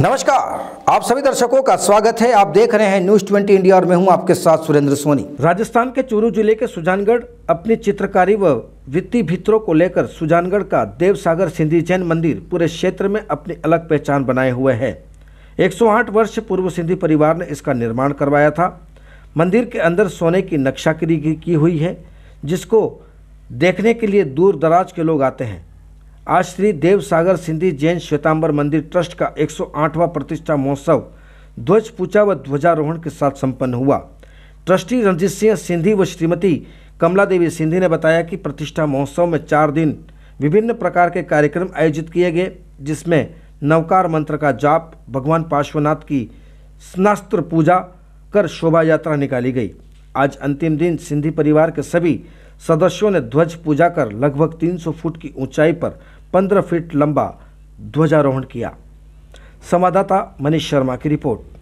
नमस्कार आप सभी दर्शकों का स्वागत है आप देख रहे हैं न्यूज 20 इंडिया और मैं हूं आपके साथ सुरेंद्र सोनी राजस्थान के चूरू जिले के सुजानगढ़ अपनी चित्रकारी व वित्तीय भित्रों को लेकर सुजानगढ़ का देवसागर सिंधी जैन मंदिर पूरे क्षेत्र में अपनी अलग पहचान बनाए हुए है 108 वर्ष पूर्व सिंधी परिवार ने इसका निर्माण करवाया था मंदिर के अंदर सोने की नक्शागिरी की हुई है जिसको देखने के लिए दूर दराज के लोग आते हैं आज श्री देव सागर सिंधी जैन श्वेतांबर मंदिर ट्रस्ट का 108वां प्रतिष्ठा महोत्सव ध्वज पूजा व ध्वजारोहण के साथ संपन्न हुआ ट्रस्टी रंजीत सिंह सिंधी व श्रीमती कमला देवी सिंधी ने बताया कि प्रतिष्ठा महोत्सव में चार दिन विभिन्न प्रकार के कार्यक्रम आयोजित किए गए जिसमें नवकार मंत्र का जाप भगवान पार्श्वनाथ की स्नास्त्र पूजा कर शोभा यात्रा निकाली गई आज अंतिम दिन सिंधी परिवार के सभी सदस्यों ने ध्वज पूजा कर लगभग 300 फुट की ऊंचाई पर पंद्रह फीट लंबा ध्वजारोहण किया संवाददाता मनीष शर्मा की रिपोर्ट